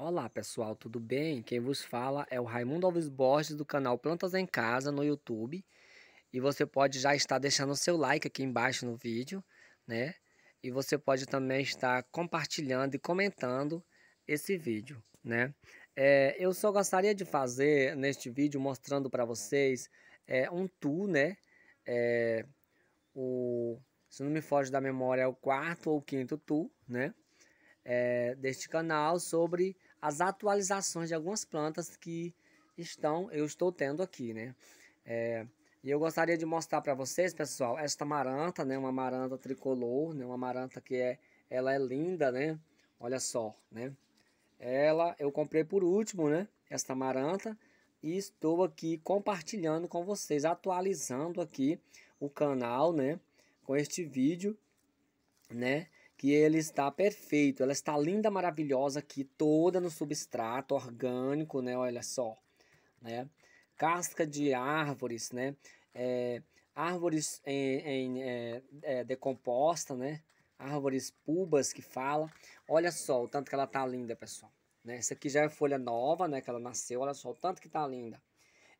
Olá pessoal, tudo bem? Quem vos fala é o Raimundo Alves Borges do canal Plantas em Casa no YouTube. E você pode já estar deixando o seu like aqui embaixo no vídeo, né? E você pode também estar compartilhando e comentando esse vídeo, né? É, eu só gostaria de fazer neste vídeo mostrando para vocês é, um tu, né? É, o, se não me foge da memória, é o quarto ou quinto tu, né? É, deste canal sobre as atualizações de algumas plantas que estão, eu estou tendo aqui, né? É, e eu gostaria de mostrar para vocês, pessoal, esta maranta, né? Uma maranta tricolor, né? Uma maranta que é, ela é linda, né? Olha só, né? Ela, eu comprei por último, né? Esta maranta e estou aqui compartilhando com vocês, atualizando aqui o canal, né? Com este vídeo, né? que ele está perfeito, ela está linda, maravilhosa aqui, toda no substrato orgânico, né? Olha só, né? Casca de árvores, né? É, árvores em, em é, é, decomposta, né? Árvores pubas que fala. Olha só o tanto que ela tá linda, pessoal. Né? Essa aqui já é folha nova, né? Que ela nasceu, olha só o tanto que tá linda.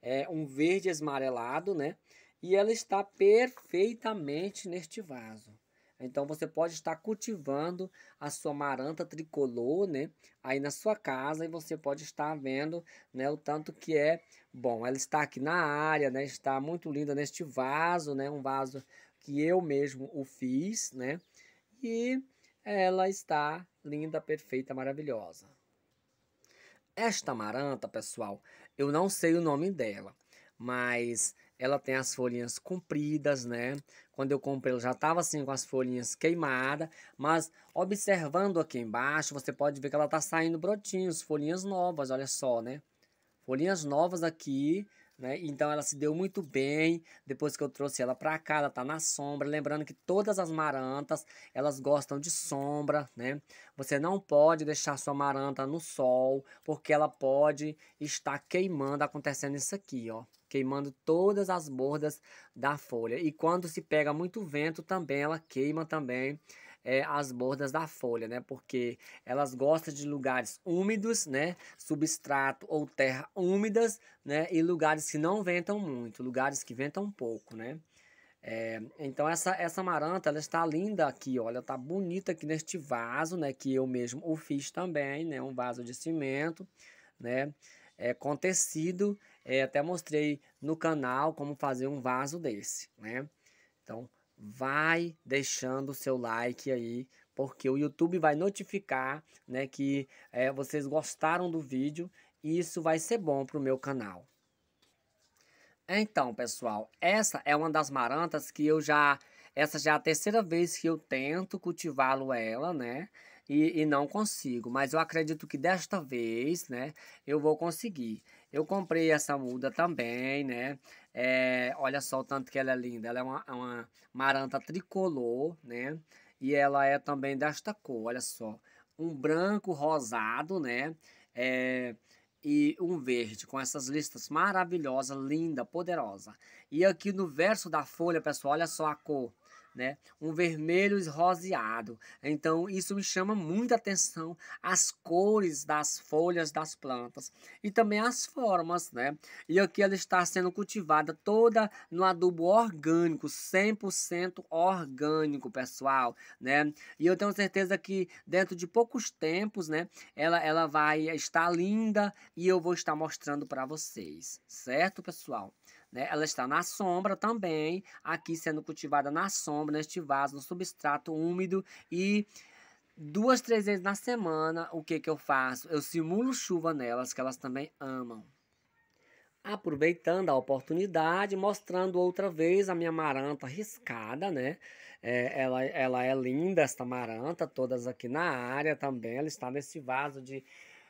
É um verde esmarelado, né? E ela está perfeitamente neste vaso. Então você pode estar cultivando a sua maranta tricolor, né? Aí na sua casa e você pode estar vendo, né, o tanto que é bom. Ela está aqui na área, né? Está muito linda neste vaso, né? Um vaso que eu mesmo o fiz, né? E ela está linda, perfeita, maravilhosa. Esta maranta, pessoal, eu não sei o nome dela, mas ela tem as folhinhas compridas, né? Quando eu comprei, ela já estava assim com as folhinhas queimadas, mas observando aqui embaixo, você pode ver que ela está saindo brotinhos, folhinhas novas, olha só, né? Folhinhas novas aqui, né? Então ela se deu muito bem, depois que eu trouxe ela para cá, ela está na sombra, lembrando que todas as marantas, elas gostam de sombra, né? Você não pode deixar sua maranta no sol, porque ela pode estar queimando, acontecendo isso aqui, ó queimando todas as bordas da folha. E quando se pega muito vento também, ela queima também é, as bordas da folha, né? Porque elas gostam de lugares úmidos, né? Substrato ou terra úmidas, né? E lugares que não ventam muito, lugares que ventam pouco, né? É, então essa, essa maranta, ela está linda aqui, olha, tá bonita aqui neste vaso, né? Que eu mesmo o fiz também, né? Um vaso de cimento, né? é, com tecido, é, até mostrei no canal como fazer um vaso desse, né? Então, vai deixando o seu like aí, porque o YouTube vai notificar, né, que é, vocês gostaram do vídeo e isso vai ser bom para o meu canal. Então, pessoal, essa é uma das marantas que eu já... Essa já é a terceira vez que eu tento cultivá-lo ela, né? e, e não consigo, mas eu acredito que desta vez, né, eu vou conseguir. Eu comprei essa muda também, né? É, olha só o tanto que ela é linda. Ela é uma, é uma maranta tricolor, né? E ela é também desta cor, olha só. Um branco rosado, né? É, e um verde, com essas listas maravilhosas, linda, poderosa. E aqui no verso da folha, pessoal, olha só a cor né? Um vermelho esroseado. Então isso me chama muita atenção as cores das folhas das plantas e também as formas, né? E aqui ela está sendo cultivada toda no adubo orgânico, 100% orgânico, pessoal, né? E eu tenho certeza que dentro de poucos tempos, né, ela ela vai estar linda e eu vou estar mostrando para vocês, certo, pessoal? Né? Ela está na sombra também, aqui sendo cultivada na sombra, neste vaso, no substrato úmido e duas, três vezes na semana, o que, que eu faço? Eu simulo chuva nelas, que elas também amam. Aproveitando a oportunidade, mostrando outra vez a minha maranta riscada, né? É, ela, ela é linda, esta maranta, todas aqui na área também. Ela está nesse vaso de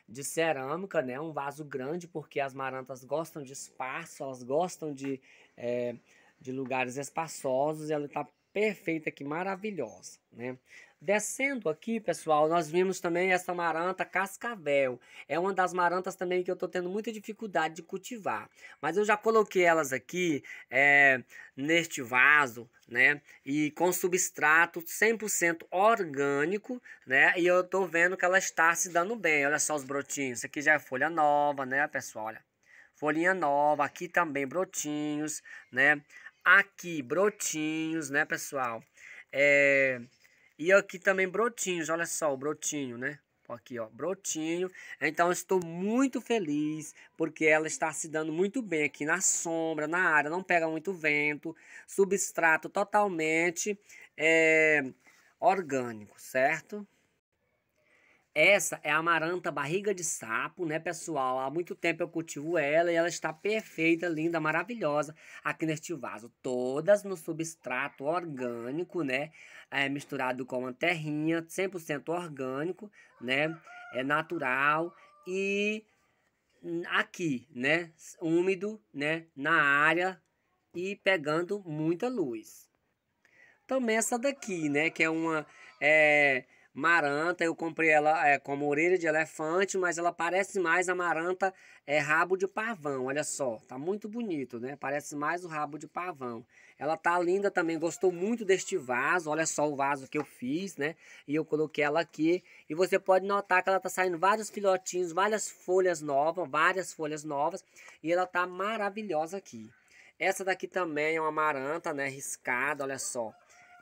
de cerâmica, né? Um vaso grande, porque as marantas gostam de espaço, elas gostam de, é, de lugares espaçosos. ela está perfeita aqui, maravilhosa, né? Descendo aqui, pessoal, nós vimos também essa maranta cascavel. É uma das marantas também que eu tô tendo muita dificuldade de cultivar. Mas eu já coloquei elas aqui é, neste vaso, né? E com substrato 100% orgânico, né? E eu tô vendo que ela está se dando bem. Olha só os brotinhos. Isso aqui já é folha nova, né, pessoal? Olha folhinha nova, aqui também brotinhos, né? aqui brotinhos, né, pessoal? É, e aqui também brotinhos, olha só o brotinho, né? Aqui, ó, brotinho. Então, estou muito feliz porque ela está se dando muito bem aqui na sombra, na área. Não pega muito vento. Substrato totalmente é, orgânico, certo? Essa é a amaranta barriga de sapo, né, pessoal? Há muito tempo eu cultivo ela e ela está perfeita, linda, maravilhosa aqui neste vaso. Todas no substrato orgânico, né? É, misturado com uma terrinha, 100% orgânico, né? É natural e aqui, né? Úmido, né? Na área e pegando muita luz. Também essa daqui, né? Que é uma... É maranta. Eu comprei ela é, como orelha de elefante, mas ela parece mais a maranta é, rabo de pavão. Olha só, tá muito bonito, né? Parece mais o rabo de pavão. Ela tá linda também, gostou muito deste vaso. Olha só o vaso que eu fiz, né? E eu coloquei ela aqui. E você pode notar que ela tá saindo vários filhotinhos, várias folhas novas, várias folhas novas. E ela tá maravilhosa aqui. Essa daqui também é uma maranta, né? Riscada, olha só.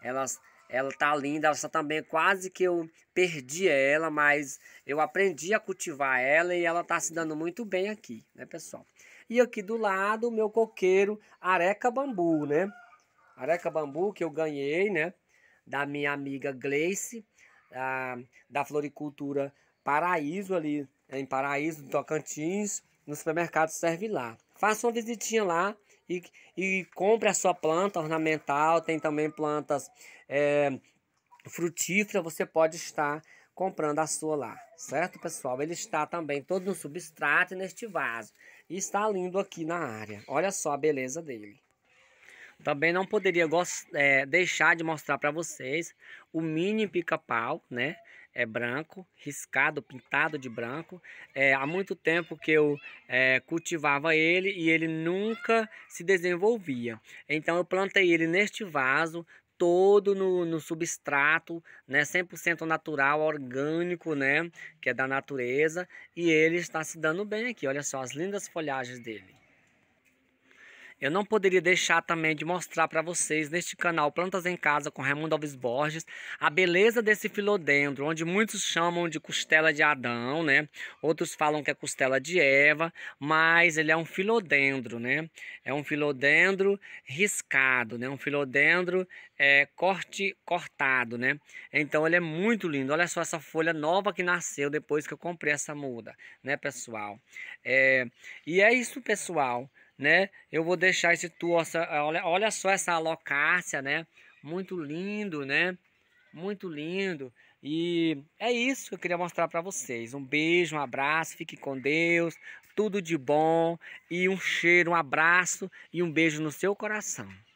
Elas ela tá linda, ela também quase que eu perdi ela, mas eu aprendi a cultivar ela e ela tá se dando muito bem aqui, né, pessoal? E aqui do lado, meu coqueiro areca bambu, né? Areca bambu que eu ganhei, né? Da minha amiga Gleice, da, da floricultura Paraíso ali, em Paraíso, Tocantins, no supermercado Serve Lá. Faça uma visitinha lá, e, e compre a sua planta ornamental. Tem também plantas é, frutíferas, você pode estar comprando a sua lá, certo, pessoal? Ele está também todo no substrato e neste vaso. E está lindo aqui na área. Olha só a beleza dele. Também não poderia é, deixar de mostrar para vocês o mini pica-pau, né? é branco, riscado, pintado de branco. É, há muito tempo que eu é, cultivava ele e ele nunca se desenvolvia. Então eu plantei ele neste vaso, todo no, no, substrato, né, 100% natural, orgânico, né, que é da natureza, e ele está se dando bem aqui, olha só as lindas folhagens dele. Eu não poderia deixar também de mostrar para vocês neste canal Plantas em Casa com Raimundo Alves Borges a beleza desse filodendro, onde muitos chamam de costela de Adão, né? Outros falam que é costela de Eva, mas ele é um filodendro, né? É um filodendro riscado, né? Um filodendro é, corte cortado, né? Então ele é muito lindo. Olha só essa folha nova que nasceu depois que eu comprei essa muda, né, pessoal? É, e é isso, pessoal né? Eu vou deixar esse tour, olha, olha só essa alocácia, né? Muito lindo, né? Muito lindo. E é isso que eu queria mostrar para vocês. Um beijo, um abraço, fique com Deus, tudo de bom e um cheiro, um abraço e um beijo no seu coração.